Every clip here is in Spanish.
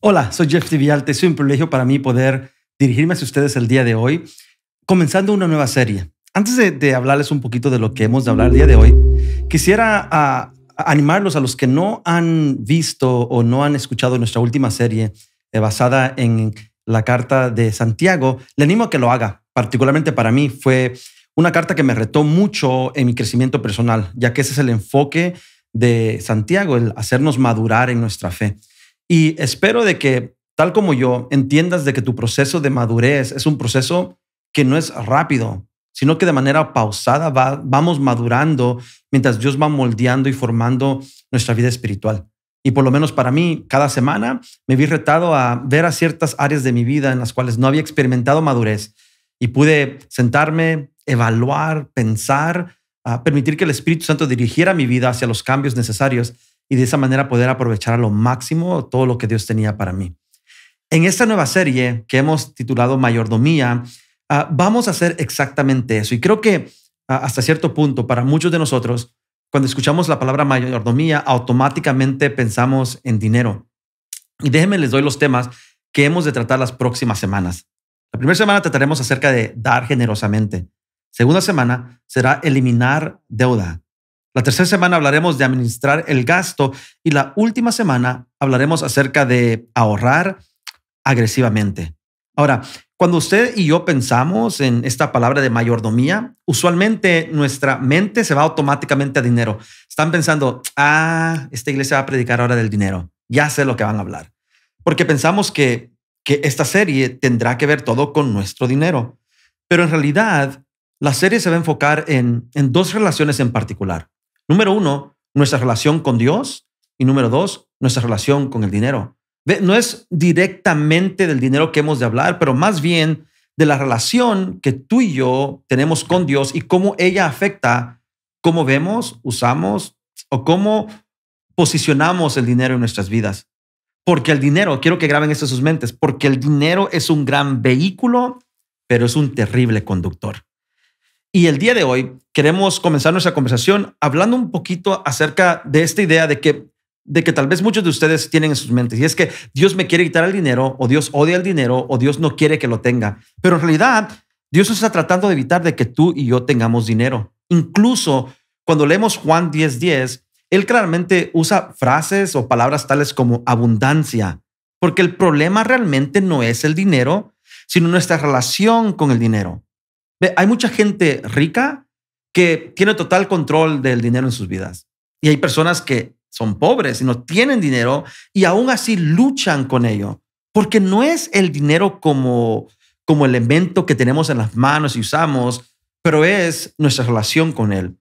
Hola, soy Jeff Vialte. Es un privilegio para mí poder dirigirme a ustedes el día de hoy, comenzando una nueva serie. Antes de, hablarles un poquito de lo que hemos de hablar el día de hoy, quisiera animarlos a los que no han visto o no han escuchado nuestra última serie eh, basada en la carta de Santiago. Le animo a que lo haga. Particularmente para mí fue una carta que me retó mucho en mi crecimiento personal, ya que ese es el enfoque de Santiago, el hacernos madurar en nuestra fe. Y espero de que, tal como yo, entiendas de que tu proceso de madurez es un proceso que no es rápido, sino que de manera pausada vamos madurando mientras Dios va moldeando y formando nuestra vida espiritual. Y por lo menos para mí, cada semana me vi retado a ver a ciertas áreas de mi vida en las cuales no había experimentado madurez y pude sentarme, evaluar, pensar, ah, permitir que el Espíritu Santo dirigiera mi vida hacia los cambios necesarios y de esa manera poder aprovechar a lo máximo todo lo que Dios tenía para mí. En esta nueva serie que hemos titulado Mayordomía, ah, vamos a hacer exactamente eso. Y creo que ah, hasta cierto punto, para muchos de nosotros, cuando escuchamos la palabra mayordomía, automáticamente pensamos en dinero. Y déjenme les doy los temas que hemos de tratar las próximas semanas. La primera semana trataremos acerca de dar generosamente. Segunda semana será eliminar deuda. La tercera semana hablaremos de administrar el gasto y la última semana hablaremos acerca de ahorrar agresivamente. Ahora, cuando usted y yo pensamos en esta palabra de mayordomía, usualmente nuestra mente se va automáticamente a dinero. Están pensando, ah, esta iglesia va a predicar ahora del dinero. Ya sé lo que van a hablar. Porque pensamos que, esta serie tendrá que ver todo con nuestro dinero. Pero en realidad, la serie se va a enfocar en dos relaciones en particular. Número uno, nuestra relación con Dios. Y número dos, nuestra relación con el dinero. No es directamente del dinero que hemos de hablar, pero más bien de la relación que tú y yo tenemos con Dios y cómo ella afecta cómo vemos, usamos o cómo posicionamos el dinero en nuestras vidas. Porque el dinero, quiero que graben esto en sus mentes, porque el dinero es un gran vehículo, pero es un terrible conductor. Y el día de hoy queremos comenzar nuestra conversación hablando un poquito acerca de esta idea de que de que tal vez muchos de ustedes tienen en sus mentes, y es que Dios me quiere quitar el dinero, o Dios odia el dinero, o Dios no quiere que lo tenga. Pero en realidad, Dios está tratando de evitar de que tú y yo tengamos dinero. Incluso cuando leemos Juan 10:10, 10, él claramente usa frases o palabras tales como abundancia, porque el problema realmente no es el dinero, sino nuestra relación con el dinero. Hay mucha gente rica que tiene total control del dinero en sus vidas. Y hay personas que son pobres y no tienen dinero y aún así luchan con ello. Porque no es el dinero como, como elemento que tenemos en las manos y usamos, pero es nuestra relación con él.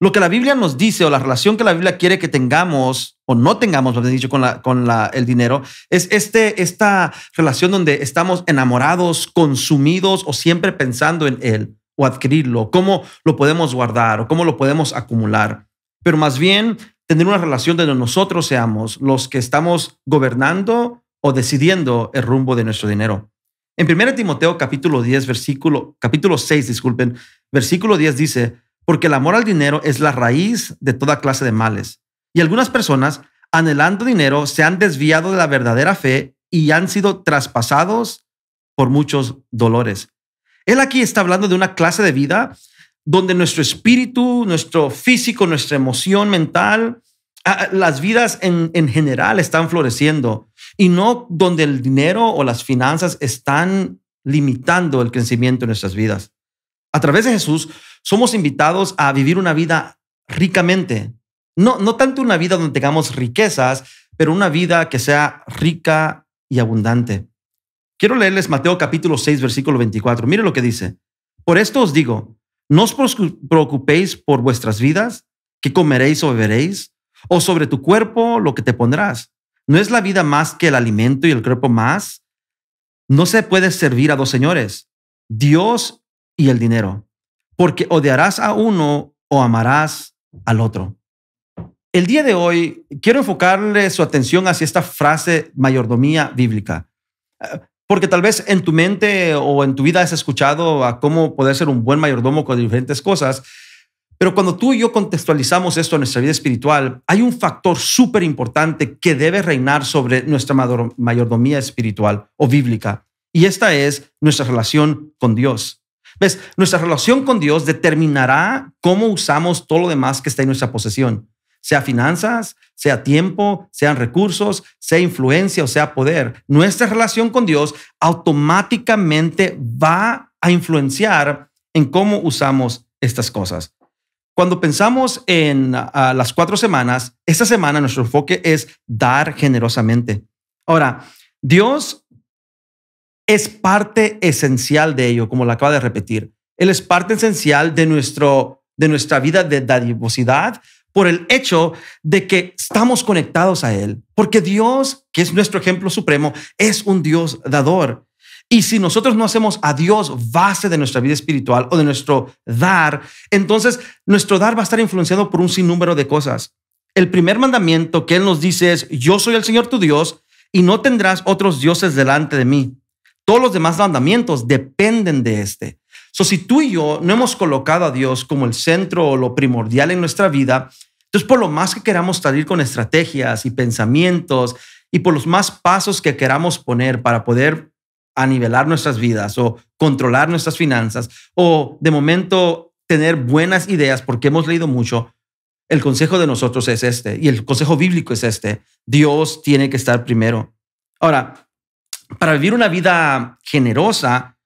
Lo que la Biblia nos dice o la relación que la Biblia quiere que tengamos o no tengamos, lo más dicho, con, la, con el dinero, es este, esta relación donde estamos enamorados, consumidos o siempre pensando en él o adquirirlo, cómo lo podemos guardar o cómo lo podemos acumular. Pero más bien tener una relación donde nosotros seamos los que estamos gobernando o decidiendo el rumbo de nuestro dinero. En 1 Timoteo capítulo 10, versículo, capítulo 6, disculpen, versículo 10 dice, porque el amor al dinero es la raíz de toda clase de males. Y algunas personas, anhelando dinero, se han desviado de la verdadera fe y han sido traspasados por muchos dolores. Él aquí está hablando de una clase de vida donde nuestro espíritu, nuestro físico, nuestra emoción mental, ah, ah, las vidas en, general están floreciendo y no donde el dinero o las finanzas están limitando el crecimiento de nuestras vidas. A través de Jesús, somos invitados a vivir una vida ricamente. No, tanto una vida donde tengamos riquezas, pero una vida que sea rica y abundante. Quiero leerles Mateo capítulo 6, versículo 24. Mire lo que dice. Por esto os digo, no os preocupéis por vuestras vidas, qué comeréis o beberéis, o sobre tu cuerpo lo que te pondrás. ¿No es la vida más que el alimento y el cuerpo más? No se puede servir a dos señores, Dios y el dinero porque odiarás a uno o amarás al otro. El día de hoy quiero enfocarle su atención hacia esta frase mayordomía bíblica, eh, porque tal vez en tu mente o en tu vida has escuchado a cómo poder ser un buen mayordomo con diferentes cosas, pero cuando tú y yo contextualizamos esto en nuestra vida espiritual, hay un factor súper importante que debe reinar sobre nuestra mayordomía espiritual o bíblica, y esta es nuestra relación con Dios. ¿Ves? Nuestra relación con Dios determinará cómo usamos todo lo demás que está en nuestra posesión, sea finanzas, sea tiempo, sean recursos, sea influencia o sea poder. Nuestra relación con Dios automáticamente va a influenciar en cómo usamos estas cosas. Cuando pensamos en ah, las cuatro semanas, esta semana nuestro enfoque es dar generosamente. Ahora, Dios es parte esencial de ello, como lo acaba de repetir. Él es parte esencial de, nuestro, de nuestra vida de dadivosidad por el hecho de que estamos conectados a Él, porque Dios, que es nuestro ejemplo supremo, es un Dios dador. Y si nosotros no hacemos a Dios base de nuestra vida espiritual o de nuestro dar, entonces nuestro dar va a estar influenciado por un sinnúmero de cosas. El primer mandamiento que Él nos dice es, yo soy el Señor tu Dios y no tendrás otros dioses delante de mí. Todos los demás mandamientos dependen de este. So, si tú y yo no hemos colocado a Dios como el centro o lo primordial en nuestra vida, entonces por lo más que queramos salir con estrategias y pensamientos y por los más pasos que queramos poner para poder anivelar nuestras vidas o controlar nuestras finanzas o de momento tener buenas ideas porque hemos leído mucho, el consejo de nosotros es este y el consejo bíblico es este. Dios tiene que estar primero. Ahora, para vivir una vida generosa,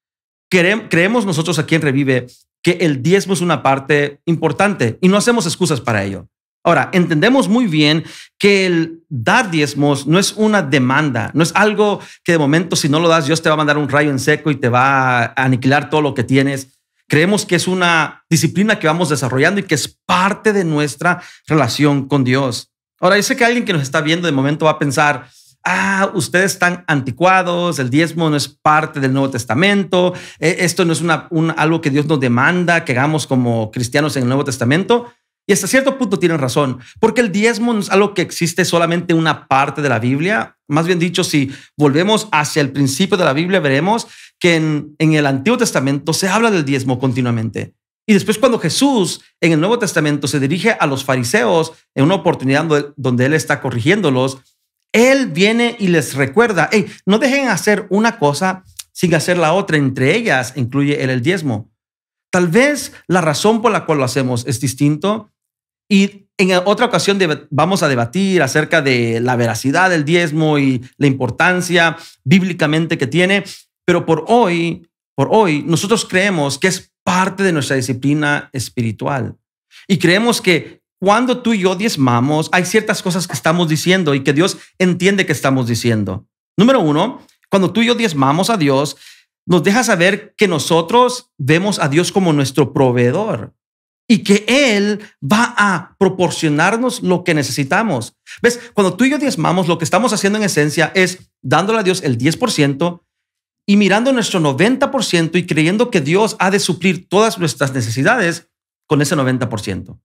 creemos nosotros aquí en Revive que el diezmo es una parte importante y no hacemos excusas para ello. Ahora, entendemos muy bien que el dar diezmos no es una demanda, no es algo que de momento si no lo das Dios te va a mandar un rayo en seco y te va a aniquilar todo lo que tienes. Creemos que es una disciplina que vamos desarrollando y que es parte de nuestra relación con Dios. Ahora, yo sé que alguien que nos está viendo de momento va a pensar, ah, ustedes están anticuados, el diezmo no es parte del Nuevo Testamento, eh, esto no es una, algo que Dios nos demanda que hagamos como cristianos en el Nuevo Testamento. Y hasta cierto punto tienen razón, porque el diezmo no es algo que existe solamente una parte de la Biblia. Más bien dicho, si volvemos hacia el principio de la Biblia, veremos que en el Antiguo Testamento se habla del diezmo continuamente. Y después cuando Jesús en el Nuevo Testamento se dirige a los fariseos en una oportunidad donde él está corrigiéndolos, él viene y les recuerda, hey, no dejen hacer una cosa sin hacer la otra, entre ellas incluye el, el diezmo. Tal vez la razón por la cual lo hacemos es distinto y en otra ocasión vamos a debatir acerca de la veracidad del diezmo y la importancia bíblicamente que tiene, pero por hoy, por hoy nosotros creemos que es parte de nuestra disciplina espiritual y creemos que cuando tú y yo diezmamos, hay ciertas cosas que estamos diciendo y que Dios entiende que estamos diciendo. Número uno, cuando tú y yo diezmamos a Dios, nos deja saber que nosotros vemos a Dios como nuestro proveedor y que Él va a proporcionarnos lo que necesitamos. ¿Ves? Cuando tú y yo diezmamos, lo que estamos haciendo en esencia es dándole a Dios el 10% y mirando nuestro 90% y creyendo que Dios ha de suplir todas nuestras necesidades con ese 90%.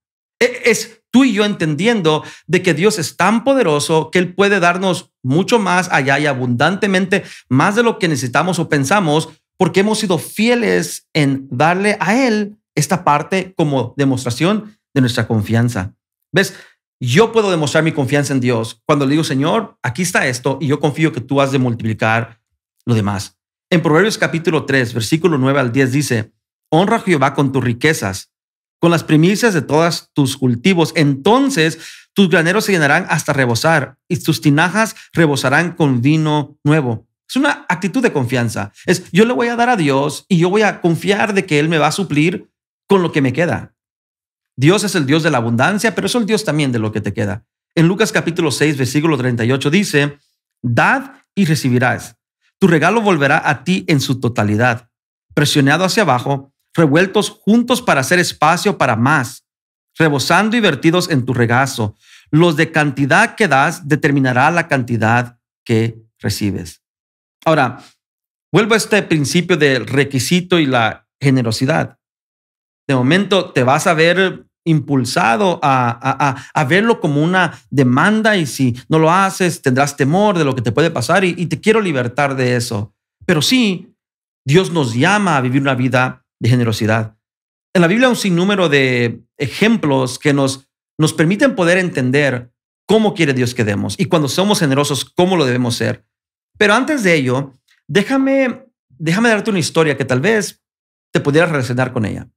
E, es tú y yo entendiendo de que Dios es tan poderoso que Él puede darnos mucho más allá y abundantemente, más de lo que necesitamos o pensamos, porque hemos sido fieles en darle a Él esta parte como demostración de nuestra confianza. ¿Ves? Yo puedo demostrar mi confianza en Dios cuando le digo, Señor, aquí está esto y yo confío que tú has de multiplicar lo demás. En Proverbios capítulo 3, versículo 9 al 10 dice, honra a Jehová con tus riquezas con las primicias de todos tus cultivos. Entonces tus graneros se llenarán hasta rebosar y tus tinajas rebosarán con vino nuevo. Es una actitud de confianza. Es yo le voy a dar a Dios y yo voy a confiar de que Él me va a suplir con lo que me queda. Dios es el Dios de la abundancia, pero es el Dios también de lo que te queda. En Lucas capítulo 6, versículo 38 dice, dad y recibirás. Tu regalo volverá a ti en su totalidad. Presionado hacia abajo, revueltos juntos para hacer espacio para más, rebosando y vertidos en tu regazo. Los de cantidad que das determinará la cantidad que recibes. Ahora, vuelvo a este principio del requisito y la generosidad. De momento te vas a ver impulsado a, a, verlo como una demanda y si no lo haces tendrás temor de lo que te puede pasar y, y te quiero libertar de eso. Pero sí, Dios nos llama a vivir una vida de generosidad. En la Biblia hay un sinnúmero de ejemplos que nos, nos permiten poder entender cómo quiere Dios que demos y cuando somos generosos, cómo lo debemos ser. Pero antes de ello, déjame, déjame darte una historia que tal vez te pudieras relacionar con ella.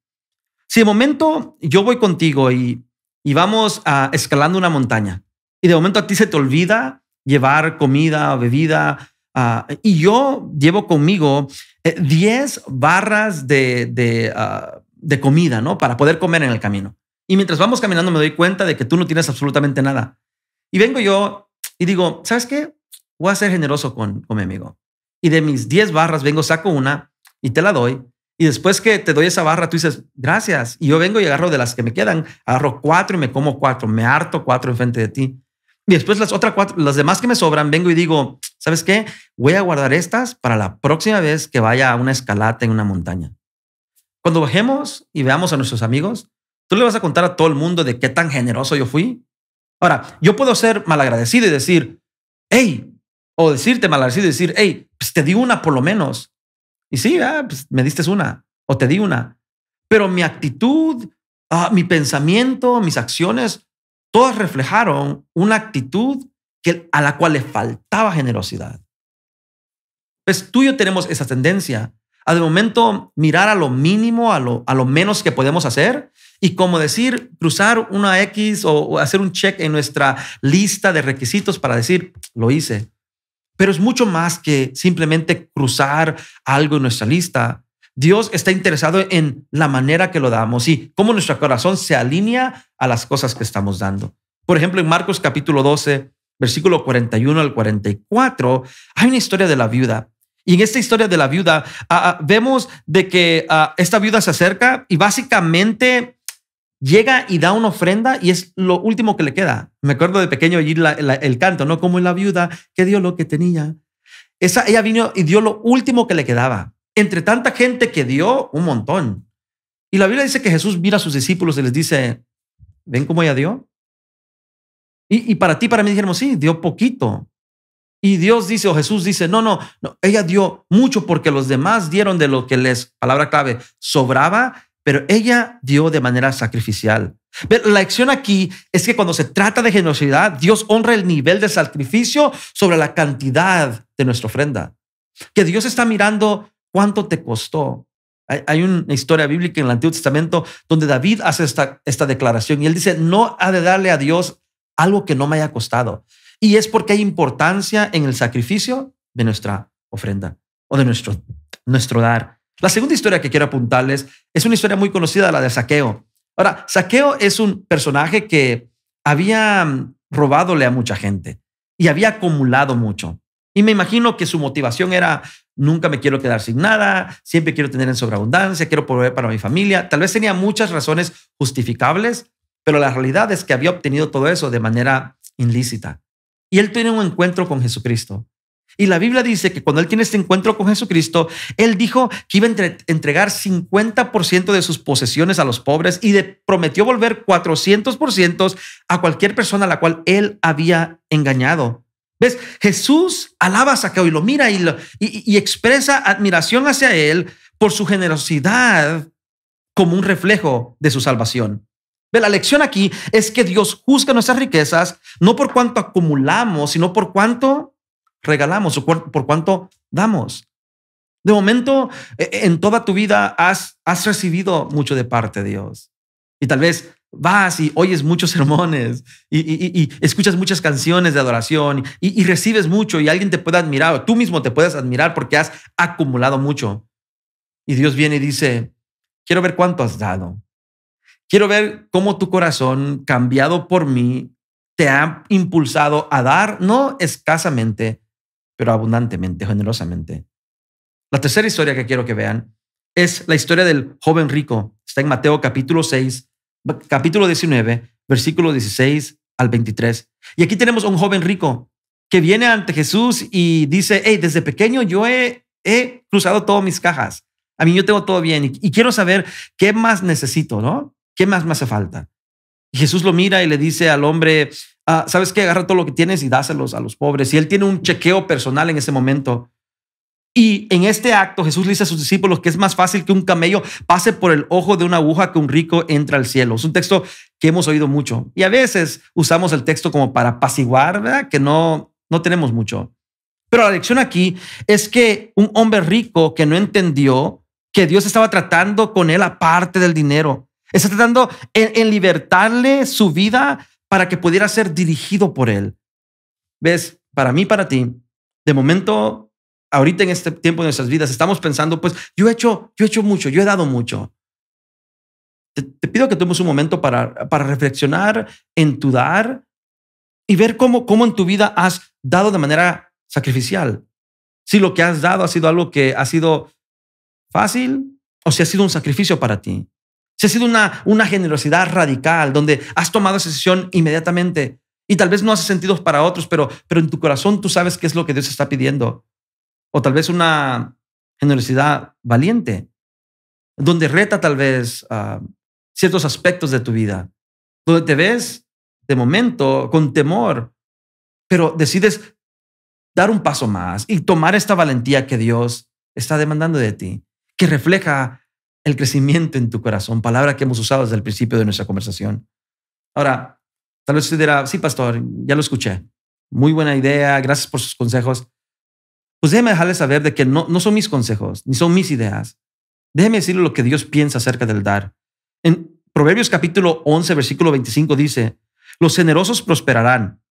Si de momento yo voy contigo y, vamos a, escalando una montaña y de momento a ti se te olvida llevar comida o bebida Ah, y yo llevo conmigo 10 eh, barras ah, de, comida, ¿no? Para poder comer en el camino. Y mientras vamos caminando me doy cuenta de que tú no tienes absolutamente nada. Y vengo yo y digo, ¿sabes qué? Voy a ser generoso con, con mi amigo. Y de mis 10 barras vengo, saco una y te la doy. Y después que te doy esa barra, tú dices, gracias. Y yo vengo y agarro de las que me quedan, agarro cuatro y me como cuatro, me harto cuatro enfrente de ti. Y después las otras cuatro, las demás que me sobran, vengo y digo, ¿Sabes qué? Voy a guardar estas para la próxima vez que vaya a una escalada en una montaña. Cuando bajemos y veamos a nuestros amigos, tú le vas a contar a todo el mundo de qué tan generoso yo fui. Ahora, yo puedo ser malagradecido y decir, hey, o decirte malagradecido y decir, hey, pues te di una por lo menos. Y sí, ah, pues me diste una o te di una. Pero mi actitud, ah, mi pensamiento, mis acciones, todas reflejaron una actitud a la cual le faltaba generosidad. Pues tú y yo tenemos esa tendencia a de momento mirar a lo mínimo, a lo, a lo menos que podemos hacer y como decir, cruzar una X o, o hacer un check en nuestra lista de requisitos para decir, lo hice. Pero es mucho más que simplemente cruzar algo en nuestra lista. Dios está interesado en la manera que lo damos y cómo nuestro corazón se alinea a las cosas que estamos dando. Por ejemplo, en Marcos capítulo 12, versículo 41 al 44, hay una historia de la viuda. Y en esta historia de la viuda ah, ah, vemos de que ah, esta viuda se acerca y básicamente llega y da una ofrenda y es lo último que le queda. Me acuerdo de pequeño oír el canto, ¿no? Como la viuda que dio lo que tenía. Esa, ella vino y dio lo último que le quedaba. Entre tanta gente que dio, un montón. Y la Biblia dice que Jesús mira a sus discípulos y les dice, ¿ven cómo ella dio? Y, para ti, para mí, dijeron sí, dio poquito. Y Dios dice, o Jesús dice, no, no, no, ella dio mucho porque los demás dieron de lo que les, palabra clave, sobraba, pero ella dio de manera sacrificial. Pero la lección aquí es que cuando se trata de generosidad, Dios honra el nivel de sacrificio sobre la cantidad de nuestra ofrenda. Que Dios está mirando cuánto te costó. Hay, una historia bíblica en el Antiguo Testamento donde David hace esta, esta declaración y él dice, no ha de darle a Dios algo que no me haya costado. Y es porque hay importancia en el sacrificio de nuestra ofrenda o de nuestro, nuestro dar. La segunda historia que quiero apuntarles es una historia muy conocida, la de Saqueo. Ahora, Saqueo es un personaje que había mm, robadole a mucha gente y había acumulado mucho. Y me imagino que su motivación era, nunca me quiero quedar sin nada, siempre quiero tener en sobreabundancia, quiero proveer para mi familia. Tal vez tenía muchas razones justificables, pero la realidad es que había obtenido todo eso de manera ilícita. Y él tiene un encuentro con Jesucristo. Y la Biblia dice que cuando él tiene este encuentro con Jesucristo, él dijo que iba a entregar 50% de sus posesiones a los pobres y de, prometió volver 400% a cualquier persona a la cual él había engañado. ¿Ves? Jesús alaba a Saqueo y lo mira y expresa admiración hacia él por su generosidad como un reflejo de su salvación la lección aquí es que Dios juzga nuestras riquezas no por cuánto acumulamos, sino por cuánto regalamos o por cuánto damos. De momento, e, e, en toda tu vida has, recibido mucho de parte de Dios. Y tal vez vas y oyes muchos sermones y, escuchas muchas canciones de adoración y, recibes mucho y alguien te puede admirar tú mismo te puedes admirar porque has acumulado mucho. Y Dios viene y dice, quiero ver cuánto has dado. Quiero ver cómo tu corazón, cambiado por mí, te ha impulsado a dar, no escasamente, pero abundantemente, generosamente. La tercera historia que quiero que vean es la historia del joven rico. Está en Mateo capítulo 6, capítulo 19, versículo 16 al 23. Y aquí tenemos un joven rico que viene ante Jesús y dice, hey, desde pequeño yo he, cruzado todas mis cajas. A mí yo tengo todo bien y quiero saber qué más necesito, ¿no? ¿Qué más me hace falta? Jesús lo mira y le dice al hombre, ah, ¿sabes qué? Agarra todo lo que tienes y dáselos a los pobres. Y él tiene un chequeo personal en ese momento. Y en este acto Jesús le dice a sus discípulos que es más fácil que un camello pase por el ojo de una aguja que un rico entre al cielo. Es un texto que hemos oído mucho. Y a veces usamos el texto como para apaciguar, ¿verdad? Que no, no tenemos mucho. Pero la lección aquí es que un hombre rico que no entendió que Dios estaba tratando con él aparte del dinero Está tratando en, libertarle su vida para que pudiera ser dirigido por Él. ¿Ves? Para mí, para ti, de momento, ahorita en este tiempo de nuestras vidas, estamos pensando, pues yo he hecho, yo he hecho mucho, yo he dado mucho. Te, pido que tomemos un momento para, para reflexionar en tu dar y ver cómo, cómo en tu vida has dado de manera sacrificial. Si lo que has dado ha sido algo que ha sido fácil o si ha sido un sacrificio para ti. Si ha sido una, una generosidad radical, donde has tomado esa decisión inmediatamente y tal vez no hace sentido para otros, pero, pero en tu corazón tú sabes qué es lo que Dios está pidiendo. O tal vez una generosidad valiente, donde reta tal vez ah, ciertos aspectos de tu vida, donde te ves de momento con temor, pero decides dar un paso más y tomar esta valentía que Dios está demandando de ti, que refleja el crecimiento en tu corazón, palabra que hemos usado desde el principio de nuestra conversación. Ahora, tal vez usted dirá, sí, pastor, ya lo escuché. Muy buena idea, gracias por sus consejos. Pues déjeme dejarle saber de que no, son mis consejos, ni son mis ideas. Déjeme decirle lo que Dios piensa acerca del dar. En Proverbios capítulo 11, versículo 25 dice, los generosos prosperarán,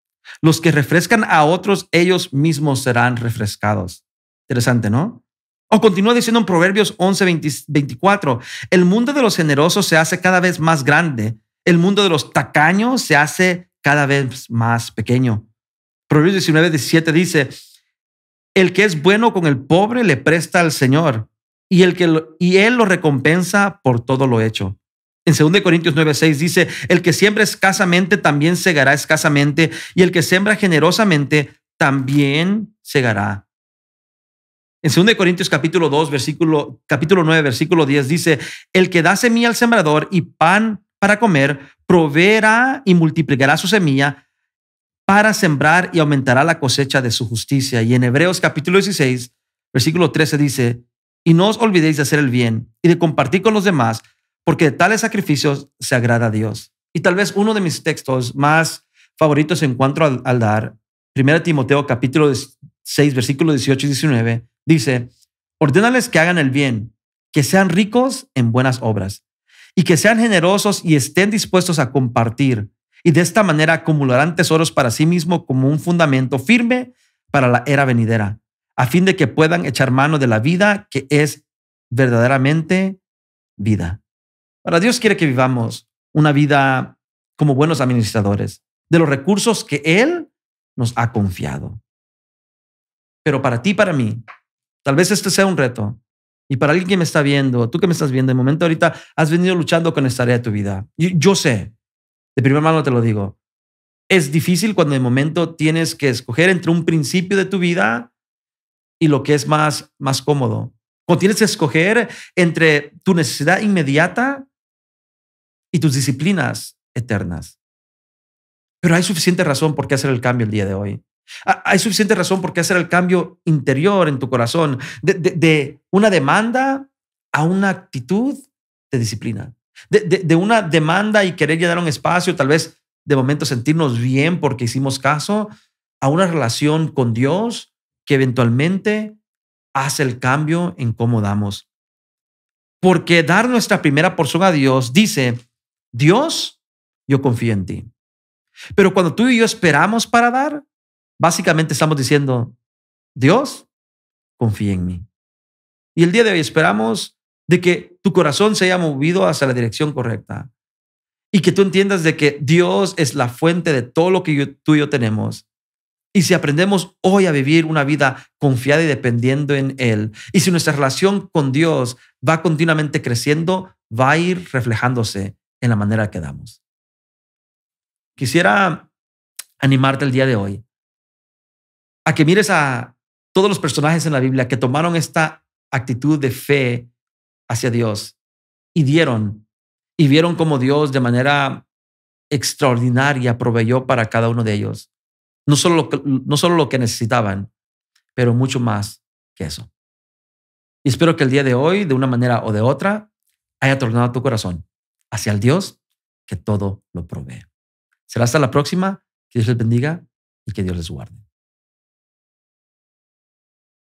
los que refrescan a otros, ellos mismos serán refrescados. Interesante, ¿no? O continúa diciendo en Proverbios 11, 24, el mundo de los generosos se hace cada vez más grande, el mundo de los tacaños se hace cada vez más pequeño. Proverbios 19, 17 dice, el que es bueno con el pobre le presta al Señor y, el que y él lo recompensa por todo lo hecho. En 2 Corintios 9:6 dice, el que siembra escasamente también segará escasamente y el que siembra generosamente también segará en 2 Corintios capítulo 2, versículo, capítulo 9, versículo 10 dice, el que da semilla al sembrador y pan para comer, proveerá y multiplicará su semilla para sembrar y aumentará la cosecha de su justicia. Y en Hebreos capítulo 16, versículo 13 dice, y no os olvidéis de hacer el bien y de compartir con los demás, porque de tales sacrificios se agrada a Dios. Y tal vez uno de mis textos más favoritos en cuanto al, al dar, 1 Timoteo capítulo 6, versículo 18 y 19, Dice, ordénales que hagan el bien, que sean ricos en buenas obras y que sean generosos y estén dispuestos a compartir. Y de esta manera acumularán tesoros para sí mismos como un fundamento firme para la era venidera, a fin de que puedan echar mano de la vida que es verdaderamente vida. Ahora, Dios quiere que vivamos una vida como buenos administradores de los recursos que Él nos ha confiado. Pero para ti, para mí, Tal vez este sea un reto. Y para alguien que me está viendo, tú que me estás viendo, de momento ahorita has venido luchando con esta área de tu vida. Yo, sé, de primera mano te lo digo, es difícil cuando de momento tienes que escoger entre un principio de tu vida y lo que es más, más cómodo. Cuando tienes que escoger entre tu necesidad inmediata y tus disciplinas eternas. Pero hay suficiente razón por qué hacer el cambio el día de hoy. Ah, hay suficiente razón por qué hacer el cambio interior en tu corazón de, una demanda a una actitud de disciplina, de, de, una demanda y querer llenar un espacio, tal vez de momento sentirnos bien porque hicimos caso, a una relación con Dios que eventualmente hace el cambio en cómo damos. Porque dar nuestra primera porción a Dios dice, Dios, yo confío en ti. Pero cuando tú y yo esperamos para dar, Básicamente estamos diciendo, Dios, confía en mí. Y el día de hoy esperamos de que tu corazón se haya movido hacia la dirección correcta y que tú entiendas de que Dios es la fuente de todo lo que tú y yo tenemos. Y si aprendemos hoy a vivir una vida confiada y dependiendo en Él, y si nuestra relación con Dios va continuamente creciendo, va a ir reflejándose en la manera que damos. Quisiera animarte el día de hoy a que mires a todos los personajes en la Biblia que tomaron esta actitud de fe hacia Dios y dieron, y vieron cómo Dios de manera extraordinaria proveyó para cada uno de ellos. No solo lo que, no solo lo que necesitaban, pero mucho más que eso. Y espero que el día de hoy, de una manera o de otra, haya tornado tu corazón hacia el Dios que todo lo provee. Será hasta la próxima. Que Dios les bendiga y que Dios les guarde.